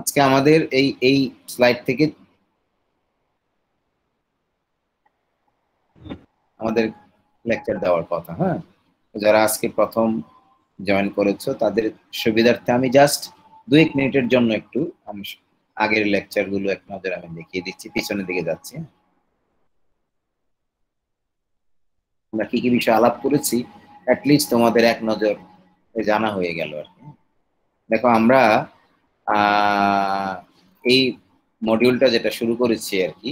আজকে আমাদের এই এই স্লাইড থেকে আমাদের লেকচার দেওয়ার কথা হ্যাঁ যারা আজকে প্রথম জয়েন করেছো তাদের সুবিধার্থে আমি জাস্ট দু এক মিনিটের জন্য একটু আমি আগের লেকচার গুলো এক নজর আমি দেখিয়ে দিচ্ছি পিছনের দিকে যাচ্ছি আমরা কি কি বিষয় আলাপ করেছি অ্যাটলিস্ট তোমাদের এক নজর জানা হয়ে গেল আর কি দেখো আমরা আহ এই মডিউলটা যেটা শুরু করেছি আর কি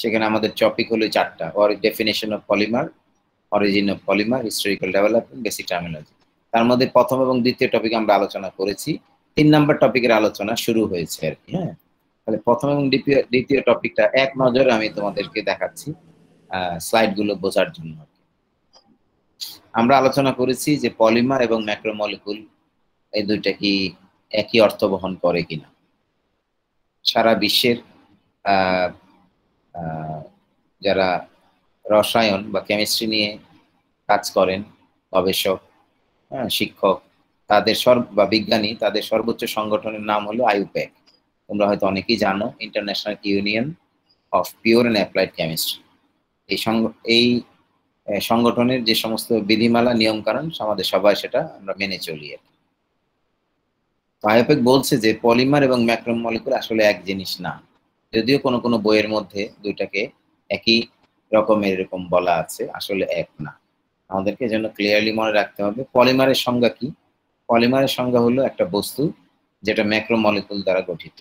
সেখানে আমাদের টপিক হলো চারটা or definition of polymer origin of polymer historical development basic terminology তার মধ্যে প্রথম এবং দ্বিতীয় টপিক আমরা আলোচনা করেছি তিন নাম্বার টপিকের আলোচনা শুরু হয়েছে আর কি হ্যাঁ তাহলে প্রথম এবং দ্বিতীয় টপিকটা এক নজরে আমি তোমাদেরকে দেখাচ্ছি স্লাইডগুলো বোঝার জন্য আমরা আলোচনা করেছি যে পলিমার এবং ম্যাক্রোমলিকুল এই দুইটা কি একই অর্থ বহন করে কিনা সারা বিশ্বের যারা রসায়ন বা কেমিস্ট্রি নিয়ে কাজ করেন গবেষক হ্যাঁ শিক্ষক তাদের সর্ব বা বিজ্ঞানী তাদের সর্বোচ্চ সংগঠনের নাম হলো আইউপ্যাক তোমরা হয়তো অনেকেই জানো international union of pure and applied chemistry এই এই সংগঠনের যে সমস্ত বিধিমালা নিয়মকানুন আমাদের সবাই সেটা আমরা মেনে চলি আর কি বায়োপেক বলছে যে পলিমার এবং ম্যাক্রোম মলিকুল আসলে এক জিনিস না যদিও কোনো কোনো বইয়ের মধ্যে দুইটাকে একই রকমের এরকম বলা আছে আসলে এক না আমাদেরকে যেন ক্লিয়ারলি মনে রাখতে হবে পলিমারের সংজ্ঞা কি পলিমারের সংজ্ঞা হলো একটা বস্তু যেটা ম্যাক্রো মলিকুল দ্বারা গঠিত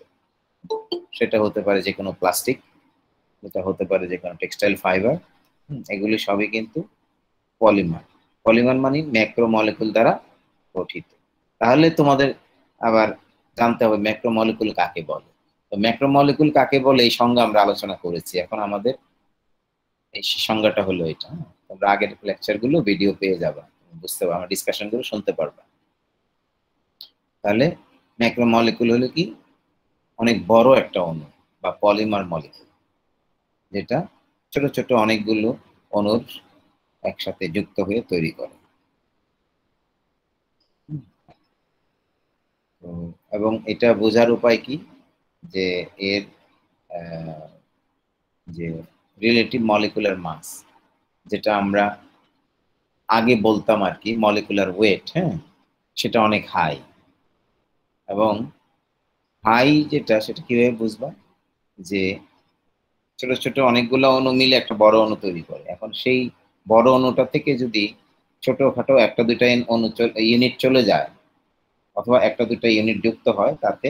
সেটা হতে পারে যে কোনো প্লাস্টিক যেটা হতে পারে যে কোনো টেক্সটাইল ফাইবার এগুলি সবই কিন্তু পলিমার পলিমার মানে ম্যাক্রো মলিকুল দ্বারা গঠিত তাহলে তোমাদের আবার জানতে হবে ম্যাক্রোমলিকুল কাকে বলে তো ম্যাক্রোমলিকুল কাকে বলে এই সংজ্ঞা আমরা আলোচনা করেছি এখন আমাদের এই সংজ্ঞাটা হলো এটা হ্যাঁ? তোমরা আগের লেকচারগুলো ভিডিও পেয়ে যাবা বুঝতে পারবা আমার ডিসকাশনগুলো শুনতে পারবা তাহলে ম্যাক্রোমলিকুল হলো কি অনেক বড় একটা অণু বা পলিমার মলিকুল যেটা ছোট ছোট অনেকগুলো অণুর একসাথে যুক্ত হয়ে তৈরি করে এবং এটা বোঝার উপায় কি যে এর যে রিলেটিভ মলিকুলার মাস যেটা আমরা আগে বলতাম আর কি মলিকুলার ওয়েট হ্যাঁ সেটা অনেক হাই এবং হাই যেটা সেটা কীভাবে বুঝবা যে ছোট ছোট অনেকগুলো অণু মিলে একটা বড় অণু তৈরি করে এখন সেই বড় অণুটা থেকে যদি ছোটখাটো একটা দুটা অণু ইউনিট চলে যায় অথবা একটা দুটো ইউনিট যুক্ত হয় তাতে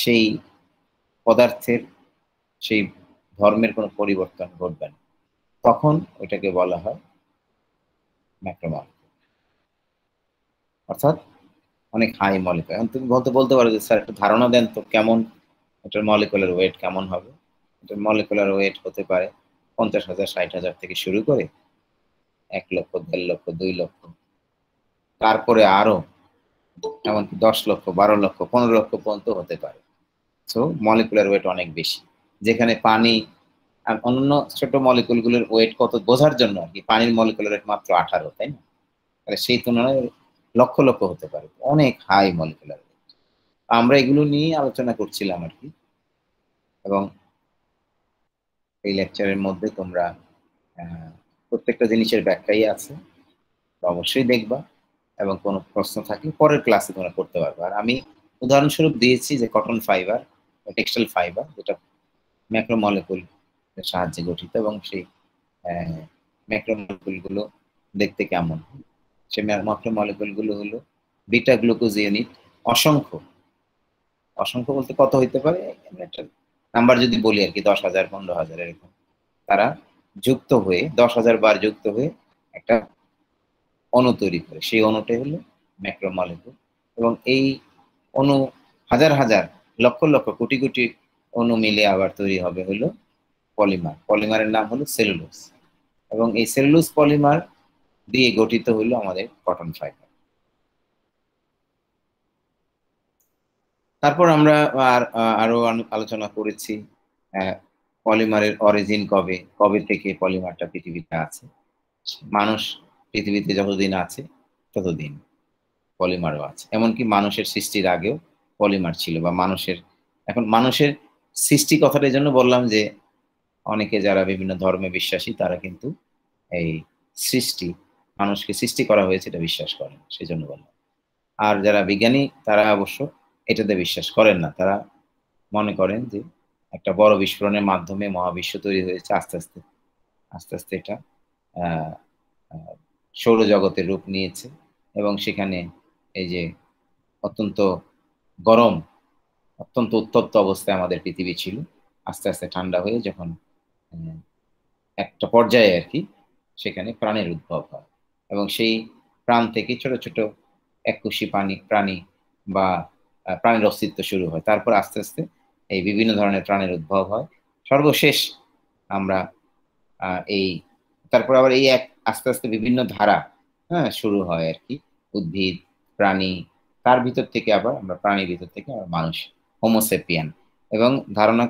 সেই পদার্থের সেই ধর্মের কোনো পরিবর্তন ঘটবে না তখন ওইটাকে বলা হয় ম্যাক্রোমল অর্থাৎ অনেক হাই মলিকুল এখন তুমি বলতে বলতে পারো যে স্যার একটা ধারণা দেন তো কেমন এটার মলিকুলার ওয়েট কেমন হবে এটার মলিকুলার ওয়েট হতে পারে পঞ্চাশ হাজার ষাট হাজার থেকে শুরু করে এক লক্ষ দেড় লক্ষ দুই লক্ষ তারপরে আরো এমনকি দশ লক্ষ বারো লক্ষ পনেরো লক্ষ পর্যন্ত হতে পারে সো মলিকুলার ওয়েট অনেক বেশি যেখানে পানি আর অন্যান্য ছোট মলিকুলগুলোর ওয়েট কত বোঝার জন্য আর কি পানির মলিকুলার ওয়েট মাত্র আঠারো তাই না তাহলে সেই তুলনায় লক্ষ লক্ষ হতে পারে অনেক হাই মলিকুলার ওয়েট আমরা এগুলো নিয়ে আলোচনা করছিলাম আর কি এবং এই লেকচারের মধ্যে তোমরা প্রত্যেকটা জিনিসের ব্যাখ্যাই আছে অবশ্যই দেখবা এবং কোনো প্রশ্ন থাকলে পরের ক্লাসে তোমরা করতে পারবে আর আমি উদাহরণস্বরূপ দিয়েছি যে কটন ফাইবার টেক্সটাইল ফাইবার যেটা ম্যাক্রোমলিকুল সাহায্যে গঠিত এবং সেই ম্যাক্রোমলিকুলগুলো দেখতে কেমন সেই ম্যাক্রোমলিকুলগুলো হলো বিটা গ্লুকোজ ইউনিট অসংখ্য অসংখ্য বলতে কত হইতে পারে একটা নাম্বার যদি বলি আর কি দশ হাজার পনেরো হাজার এরকম তারা যুক্ত হয়ে দশ হাজার বার যুক্ত হয়ে একটা অণু তৈরি করে সেই অণুটাই হলো ম্যাক্রোমলিকুল এবং এই অণু হাজার হাজার লক্ষ লক্ষ কোটি কোটি অণু মিলে আবার তৈরি হবে হলো পলিমার পলিমারের নাম হলো সেলুলোস এবং এই সেলুলোস পলিমার দিয়ে গঠিত হলো আমাদের কটন ফাইবার তারপর আমরা আর আরো আলোচনা করেছি পলিমারের অরিজিন কবে কবে থেকে পলিমারটা পৃথিবীতে আছে মানুষ পৃথিবীতে যতদিন আছে ততদিন পলিমারও আছে এমনকি মানুষের সৃষ্টির আগেও পলিমার ছিল বা মানুষের এখন মানুষের সৃষ্টি কথাটার জন্য বললাম যে অনেকে যারা বিভিন্ন ধর্মে বিশ্বাসী তারা কিন্তু এই সৃষ্টি মানুষকে সৃষ্টি করা হয়েছে এটা বিশ্বাস করেন সেই জন্য বললাম আর যারা বিজ্ঞানী তারা অবশ্য এটাতে বিশ্বাস করেন না তারা মনে করেন যে একটা বড় বিস্ফোরণের মাধ্যমে মহাবিশ্ব তৈরি হয়েছে আস্তে আস্তে আস্তে আস্তে এটা সৌরজগতের রূপ নিয়েছে এবং সেখানে এই যে অত্যন্ত গরম অত্যন্ত উত্তপ্ত অবস্থায় আমাদের পৃথিবী ছিল আস্তে আস্তে ঠান্ডা হয়ে যখন একটা পর্যায়ে আর কি সেখানে প্রাণের উদ্ভব হয় এবং সেই প্রাণ থেকে ছোট ছোট একুশি প্রাণী প্রাণী বা প্রাণের অস্তিত্ব শুরু হয় তারপর আস্তে আস্তে এই বিভিন্ন ধরনের প্রাণের উদ্ভব হয় সর্বশেষ আমরা এই তারপর আবার এই এক আস্তে আস্তে বিভিন্ন ধারা হ্যাঁ শুরু হয় আর কি উদ্ভিদ প্রাণী তার ভিতর থেকে আবার আমরা প্রাণীর ভিতর থেকে আবার মানুষ হোমোসেপিয়ান এবং ধারণা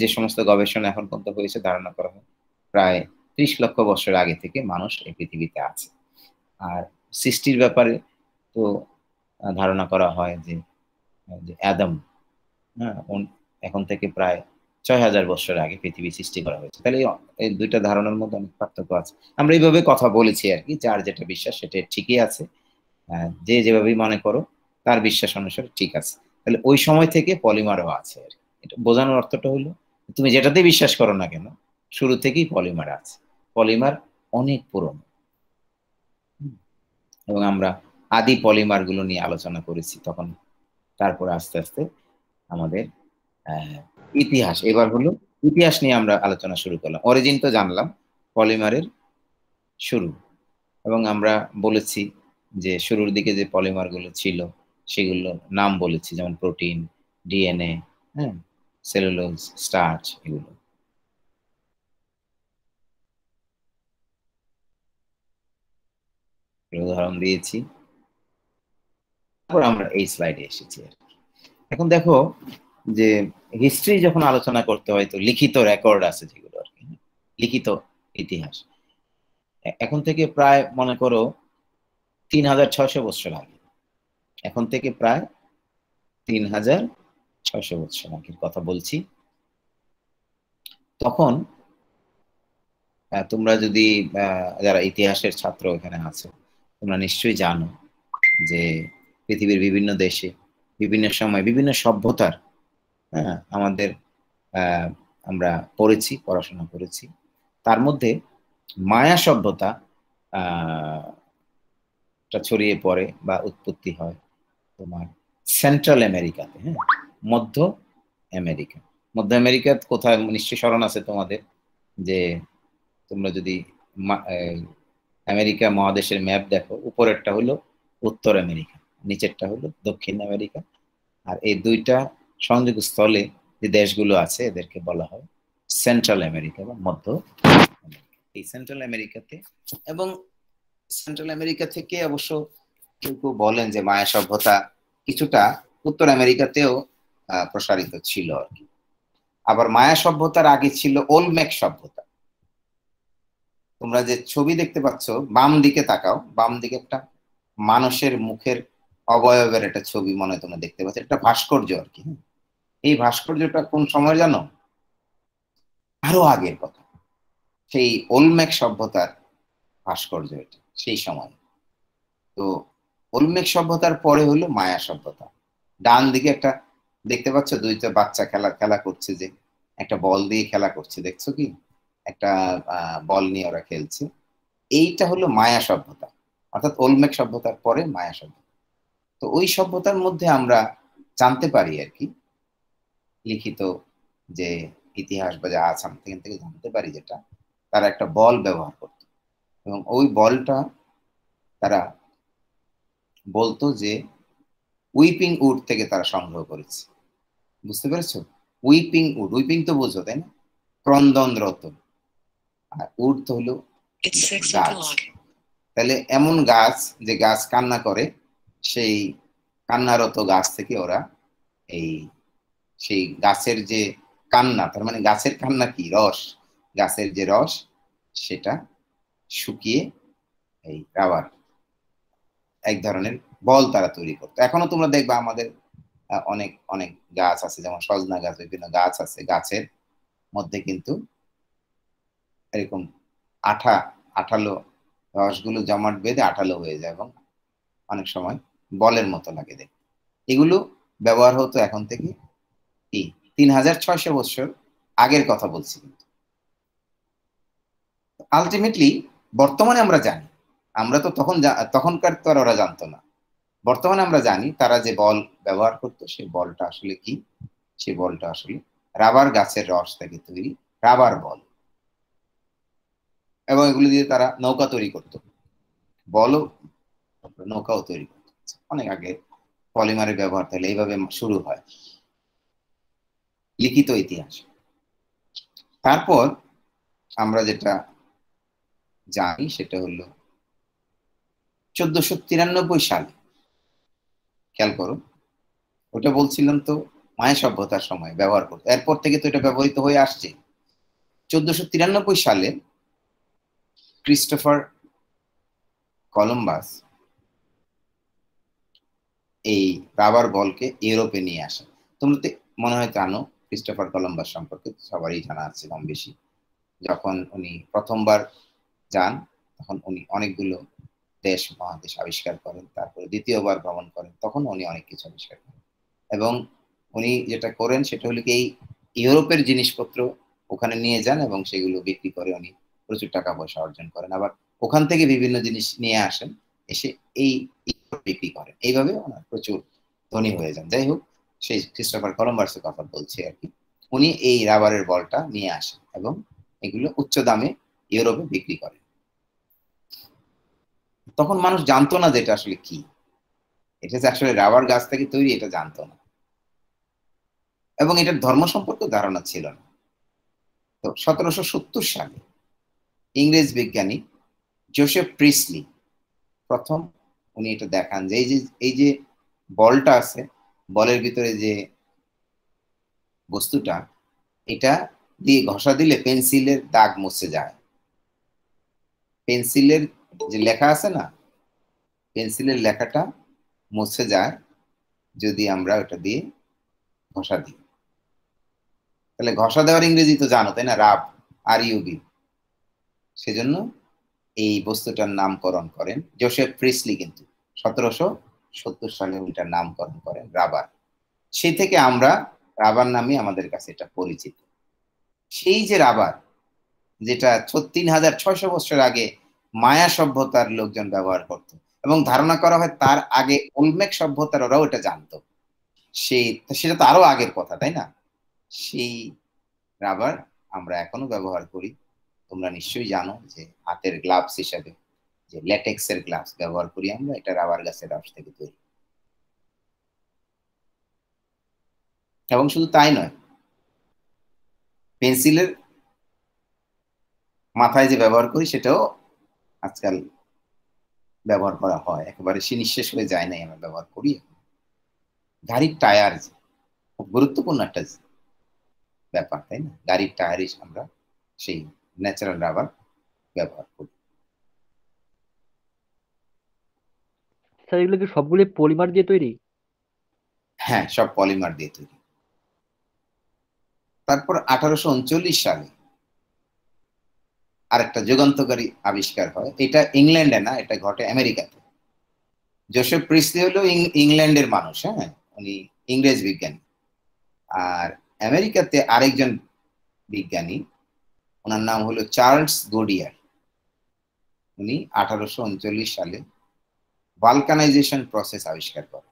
যে সমস্ত গবেষণা এখন পর্যন্ত হয়েছে ধারণা করা হয় প্রায় ত্রিশ লক্ষ বছর আগে থেকে মানুষ এই পৃথিবীতে আছে আর সৃষ্টির ব্যাপারে তো ধারণা করা হয় যে অ্যাদম হ্যাঁ এখন থেকে প্রায় ছয় হাজার বছর আগে পৃথিবী সৃষ্টি করা হয়েছে তাহলে এই দুইটা ধারণার মধ্যে অনেক পার্থক্য আছে আমরা এইভাবে কথা বলেছি আর কি যার যেটা বিশ্বাস সেটা ঠিকই আছে যে যেভাবে মনে করো তার বিশ্বাস অনুসারে ঠিক আছে তাহলে ওই সময় থেকে পলিমারও আছে আর এটা বোঝানোর অর্থটা হলো তুমি যেটাতে বিশ্বাস করো না কেন শুরু থেকেই পলিমার আছে পলিমার অনেক পুরনো এবং আমরা আদি পলিমারগুলো নিয়ে আলোচনা করেছি তখন তারপর আস্তে আস্তে আমাদের ইতিহাস এবার হলো ইতিহাস নিয়ে আমরা আলোচনা শুরু করলাম অরিজিন তো জানলাম পলিমারের শুরু এবং আমরা বলেছি যে শুরুর দিকে যে পলিমারগুলো ছিল সেগুলো নাম বলেছি যেমন প্রোটিন ডিএনএ হ্যাঁ সেলুলোজ স্টার্চ এগুলো উদাহরণ দিয়েছি তারপর আমরা এই স্লাইডে এসেছি এখন দেখো যে হিস্ট্রি যখন আলোচনা করতে হয় তো লিখিত রেকর্ড আছে যেগুলো আর কি লিখিত ইতিহাস এখন থেকে প্রায় মনে করো তিন হাজার ছয়শো বছর আগে এখন থেকে প্রায় তিন হাজার ছয়শো বছর আগের কথা বলছি তখন তোমরা যদি যারা ইতিহাসের ছাত্র এখানে আছো তোমরা নিশ্চয়ই জানো যে পৃথিবীর বিভিন্ন দেশে বিভিন্ন সময় বিভিন্ন সভ্যতার হ্যাঁ আমাদের আমরা পড়েছি পড়াশোনা করেছি তার মধ্যে মায়া সভ্যতা ছড়িয়ে পড়ে বা উৎপত্তি হয় তোমার সেন্ট্রাল আমেরিকাতে হ্যাঁ মধ্য আমেরিকা মধ্য আমেরিকার কোথায় নিশ্চয় স্মরণ আছে তোমাদের যে তোমরা যদি আমেরিকা মহাদেশের ম্যাপ দেখো উপরেরটা হলো উত্তর আমেরিকা নিচেরটা হলো দক্ষিণ আমেরিকা আর এই দুইটা সংযোগ স্থলে যে দেশগুলো আছে এদেরকে বলা হয় সেন্ট্রাল আমেরিকা বা মধ্য এই সেন্ট্রাল আমেরিকাতে এবং সেন্ট্রাল আমেরিকা থেকে অবশ্য কেউ কেউ বলেন যে মায়া সভ্যতা কিছুটা উত্তর আমেরিকাতেও প্রসারিত ছিল আর কি আবার মায়া সভ্যতার আগে ছিল ওলমেক সভ্যতা তোমরা যে ছবি দেখতে পাচ্ছ বাম দিকে তাকাও বাম দিকে একটা মানুষের মুখের অবয়বের একটা ছবি মনে হয় তোমরা দেখতে পাচ্ছ একটা ভাস্কর্য আর কি হ্যাঁ এই ভাস্কর্যটা কোন সময় জানো আরো আগের কথা সেই ওলমেক সভ্যতার ভাস্কর্য এটা সেই সময় তো ওলমেক সভ্যতার পরে হলো মায়া সভ্যতা ডান দিকে একটা দেখতে পাচ্ছ দুইটা বাচ্চা খেলা খেলা করছে যে একটা বল দিয়ে খেলা করছে দেখছো কি একটা বল নিয়ে ওরা খেলছে এইটা হলো মায়া সভ্যতা অর্থাৎ ওলমেক সভ্যতার পরে মায়া সভ্যতা তো ওই সভ্যতার মধ্যে আমরা জানতে পারি আর কি লিখিত যে ইতিহাস বা যা আসাম থেকে থেকে জানতে পারি যেটা তারা একটা বল ব্যবহার করত এবং ওই বলটা তারা বলতো যে উইপিং উড থেকে তারা সংগ্রহ করেছে বুঝতে পেরেছো উইপিং উড উইপিং তো বোঝো তাই না ক্রন্দনরত আর উড তো হলো গাছ তাহলে এমন গাছ যে গাছ কান্না করে সেই কান্নারত গাছ থেকে ওরা এই সেই গাছের যে কান্না তার মানে গাছের কান্না কি রস গাছের যে রস সেটা শুকিয়ে এই রাবার এক ধরনের বল তারা তৈরি করতো এখনো তোমরা দেখবা আমাদের অনেক অনেক গাছ আছে যেমন সজনা গাছ বিভিন্ন গাছ আছে গাছের মধ্যে কিন্তু এরকম আঠা আঠালো রসগুলো জমাট বেঁধে আঠালো হয়ে যায় এবং অনেক সময় বলের মতো লাগে দেখ এগুলো ব্যবহার হতো এখন থেকে কি তিন হাজার ছয়শ বছর আগের কথা বলছি কিন্তু আলটিমেটলি বর্তমানে আমরা জানি আমরা তো তখন তখনকার তো আর ওরা জানতো না বর্তমানে আমরা জানি তারা যে বল ব্যবহার করতো সেই বলটা আসলে কি সে বলটা আসলে রাবার গাছের রস থেকে তৈরি রাবার বল এবং এগুলো দিয়ে তারা নৌকা তৈরি করত বলও নৌকাও তৈরি করত অনেক আগে পলিমারের ব্যবহার তাহলে এইভাবে শুরু হয় লিখিত ইতিহাস তারপর আমরা যেটা জানি সেটা হল চোদ্দশো তিরানব্বই সালে খেয়াল করো ওটা বলছিলাম তো মায়া সভ্যতার সময় ব্যবহার করতো এরপর থেকে তো এটা ব্যবহৃত হয়ে আসছে চোদ্দশো তিরানব্বই সালে ক্রিস্টোফার কলম্বাস এই রাবার বলকে ইউরোপে নিয়ে আসে তোমরা তো মনে হয় জানো ক্রিস্টোফার কলম্বাস সম্পর্কে সবারই জানা আছে কম বেশি যখন উনি প্রথমবার যান তখন উনি অনেকগুলো দেশ মহাদেশ আবিষ্কার করেন তারপরে দ্বিতীয়বার ভ্রমণ করেন তখন উনি অনেক কিছু আবিষ্কার করেন এবং উনি যেটা করেন সেটা হলো কি এই ইউরোপের জিনিসপত্র ওখানে নিয়ে যান এবং সেগুলো বিক্রি করে উনি প্রচুর টাকা পয়সা অর্জন করেন আবার ওখান থেকে বিভিন্ন জিনিস নিয়ে আসেন এসে এই বিক্রি করেন এইভাবে ওনার প্রচুর ধনী হয়ে যান যাই হোক সেই ক্রিস্টোফার কলম্বাসের কথা বলছি আর কি উনি এই রাবারের বলটা নিয়ে আসেন এবং এগুলো উচ্চ দামে ইউরোপে বিক্রি করেন তখন মানুষ জানতো না যে এটা আসলে কি এটা যে আসলে রাবার গাছ থেকে তৈরি এটা জানতো না এবং এটার ধর্ম সম্পর্কে ধারণা ছিল না তো সতেরোশো সত্তর সালে ইংরেজ বিজ্ঞানী জোসেফ প্রিসলি প্রথম উনি এটা দেখান যে এই যে এই যে বলটা আছে বলের ভিতরে যে বস্তুটা এটা দিয়ে ঘষা দিলে পেন্সিলের দাগ মুছে যায় পেন্সিলের যে লেখা আছে না পেন্সিলের লেখাটা মুছে যায় যদি আমরা ওটা দিয়ে ঘষা দিই তাহলে ঘষা দেওয়ার ইংরেজি তো জানো তাই না রাব আর ইউবি সেজন্য এই বস্তুটার নামকরণ করেন জোসেফ ফ্রিসলি কিন্তু সতেরোশো সত্তর সালে ওইটার নামকরণ করেন রাবার সে থেকে আমরা রাবার নামে আমাদের কাছে এটা পরিচিত সেই যে রাবার যেটা তিন হাজার ছয়শো বছর আগে মায়া সভ্যতার লোকজন ব্যবহার করত এবং ধারণা করা হয় তার আগে ওলমেক সভ্যতার ওরাও এটা জানতো সেই সেটা তো আরো আগের কথা তাই না সেই রাবার আমরা এখনো ব্যবহার করি তোমরা নিশ্চয়ই জানো যে হাতের গ্লাভস হিসাবে যে ল্যাটেক্সের গ্লাভস ব্যবহার করি আমরা এটা রাবার গাছের রস থেকে তৈরি এবং শুধু তাই নয় পেন্সিলের মাথায় যে ব্যবহার করি সেটাও আজকাল ব্যবহার করা হয় একেবারে সে নিঃশেষ হয়ে যায় নাই আমরা ব্যবহার করি গাড়ির টায়ার খুব গুরুত্বপূর্ণ একটা ব্যাপার তাই না গাড়ির টায়ারই আমরা সেই ন্যাচারাল রাবার ব্যবহার করি স্যার এগুলো কি সবগুলি পলিমার দিয়ে তৈরি হ্যাঁ সব পলিমার দিয়ে তৈরি তারপর আঠারোশো উনচল্লিশ সালে আরেকটা যুগান্তকারী আবিষ্কার হয় এটা ইংল্যান্ডে না এটা ঘটে আমেরিকাতে জোসেফ প্রিসলি হলো ইংল্যান্ডের মানুষ হ্যাঁ উনি ইংরেজ বিজ্ঞানী আর আমেরিকাতে আরেকজন বিজ্ঞানী ওনার নাম হলো চার্লস গোডিয়ার উনি আঠারোশো সালে ভালকানাইজেশন প্রসেস আবিষ্কার করে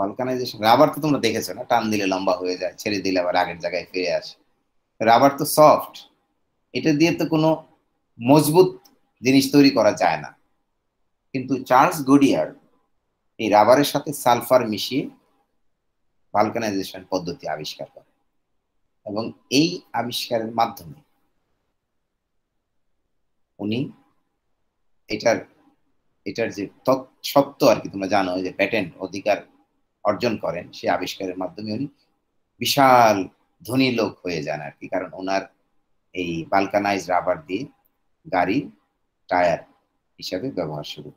ভালকানাইজেশন রাবার তো তোমরা দেখেছো না টান দিলে লম্বা হয়ে যায় ছেড়ে দিলে আবার আগের জায়গায় ফিরে আসে রাবার তো সফট এটা দিয়ে তো কোনো মজবুত জিনিস তৈরি করা যায় না কিন্তু চার্লস গুডিয়ার এই রাবারের সাথে সালফার মিশিয়ে ভালকানাইজেশন পদ্ধতি আবিষ্কার করে এবং এই আবিষ্কারের মাধ্যমে উনি এটার এটার যে সত্য আর কি তোমরা জানো যে প্যাটেন্ট অধিকার অর্জন করেন সে আবিষ্কারের মাধ্যমে উনি বিশাল ধনী লোক হয়ে যান আর কি কারণ ওনার এই বালকানাইজ রাবার দিয়ে গাড়ি টায়ার হিসাবে ব্যবহার শুরু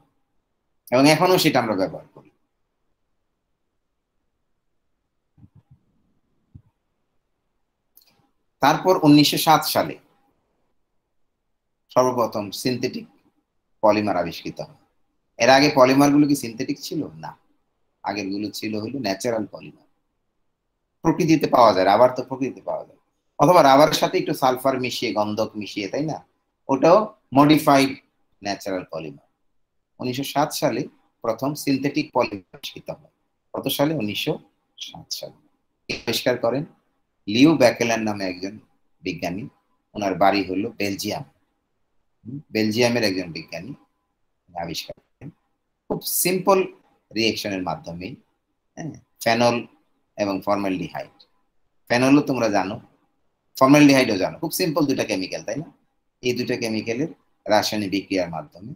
এবং এখনো সেটা আমরা ব্যবহার করি তারপর উনিশশো সালে সর্বপ্রথম সিনথেটিক পলিমার আবিষ্কৃত হয় এর আগে পলিমারগুলো কি সিনথেটিক ছিল না আগেরগুলো ছিল হলো ন্যাচারাল পলিমার প্রকৃতিতে পাওয়া যায় রাবার তো প্রকৃতিতে পাওয়া যায় অথবা রাবারের সাথে একটু সালফার মিশিয়ে গন্ধক মিশিয়ে তাই না ওটাও মডিফাইড ন্যাচারাল পলিমার উনিশশো সালে প্রথম সিনথেটিক পলিমার আবিষ্কৃত হয় কত সালে উনিশশো সালে আবিষ্কার করেন লিও ব্যাকেলার নামে একজন বিজ্ঞানী ওনার বাড়ি হলো বেলজিয়াম বেলজিয়ামের একজন বিজ্ঞানী আবিষ্কার খুব সিম্পল রিয়েকশনের মাধ্যমে হ্যাঁ ফেনল এবং ফর্মালডিহাইড ফেনলও তোমরা জানো ফর্মালডিহাইডও জানো খুব সিম্পল দুটা কেমিক্যাল তাই না এই দুটা কেমিক্যালের রাসায়নিক বিক্রিয়ার মাধ্যমে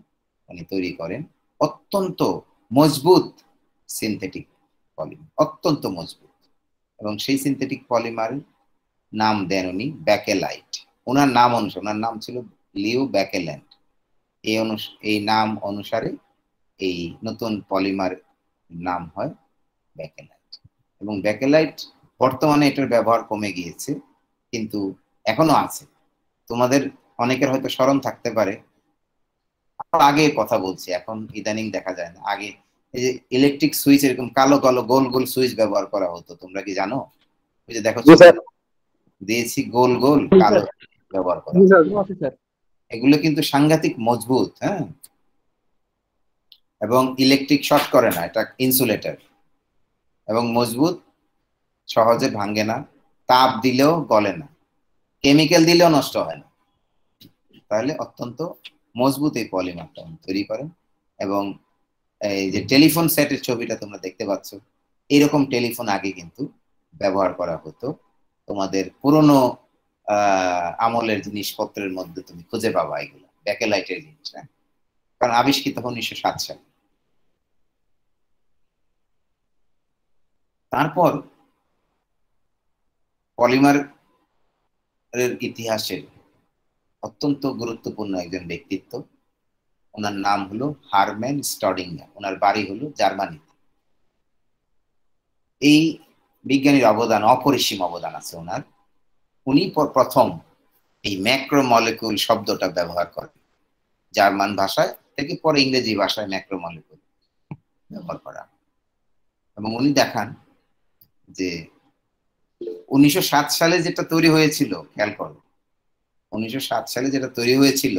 উনি তৈরি করেন অত্যন্ত মজবুত সিনথেটিক পলিমার অত্যন্ত মজবুত এবং সেই সিনথেটিক পলিমার নাম দেন উনি ব্যাকেলাইট ওনার নাম অনুসারে ওনার নাম ছিল লিও ব্যাকেল্যান্ড এই অনুস এই নাম অনুসারে এই নতুন পলিমার নাম হয় ব্যাকেলাইট এবং ব্যাকেলাইট বর্তমানে এটার ব্যবহার কমে গিয়েছে কিন্তু এখনো আছে তোমাদের অনেকের হয়তো স্মরণ থাকতে পারে আগে কথা বলছি এখন ইদানিং দেখা যায় না আগে এই যে ইলেকট্রিক সুইচ এরকম কালো কালো গোল গোল সুইচ ব্যবহার করা হতো তোমরা কি জানো ওই যে দেখো দিয়েছি গোল গোল কালো ব্যবহার করা এগুলো কিন্তু সাংঘাতিক মজবুত হ্যাঁ এবং ইলেকট্রিক শর্ট করে না এটা ইনসুলেটার এবং মজবুত সহজে ভাঙ্গে না তাপ দিলেও গলে না কেমিক্যাল দিলেও নষ্ট হয় না তাহলে অত্যন্ত মজবুত এই পলিমারটা তৈরি করেন এবং এই যে টেলিফোন সেটের ছবিটা তোমরা দেখতে পাচ্ছ এইরকম টেলিফোন আগে কিন্তু ব্যবহার করা হতো তোমাদের পুরনো আমলের জিনিসপত্রের মধ্যে তুমি খুঁজে পাবা এগুলো ব্যাকেলাইটের জিনিস হ্যাঁ? কারণ আবিষ্কৃত হন উনিশশো সাত সালে তারপর পলিমার ইতিহাসের অত্যন্ত গুরুত্বপূর্ণ একজন ব্যক্তিত্ব ওনার নাম হলো হারম্যান স্টডিং ওনার বাড়ি হলো জার্মানিতে এই বিজ্ঞানীর অবদান অপরিসীম অবদান আছে ওনার উনি প্রথম এই ম্যাক্রোমলিকুল শব্দটা ব্যবহার করেন জার্মান ভাষায় থেকে পরে ইংরেজি ভাষায় ম্যাক্রোমলিকুল ব্যবহার করা এবং উনি দেখান যে উনিশশো সালে যেটা তৈরি হয়েছিল খেয়াল করো উনিশশো সালে যেটা তৈরি হয়েছিল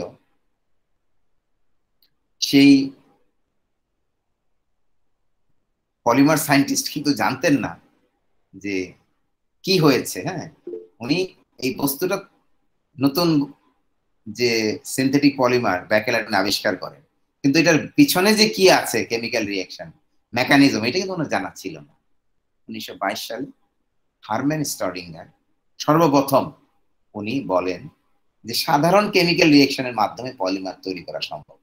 সেই পলিমার সায়েন্টিস্ট কিন্তু জানতেন না যে কি হয়েছে হ্যাঁ উনি এই বস্তুটা নতুন যে সিনথেটিক পলিমার ব্যাকেলাইন আবিষ্কার করেন কিন্তু এটার পিছনে যে কি আছে কেমিক্যাল রিয়াকশন মেকানিজম এটা কিন্তু জানা ছিল না উনিশশো সালে হারম্যান স্টারিঙ্গার সর্বপ্রথম উনি বলেন যে সাধারণ কেমিক্যাল রিয়েকশনের মাধ্যমে পলিমার তৈরি করা সম্ভব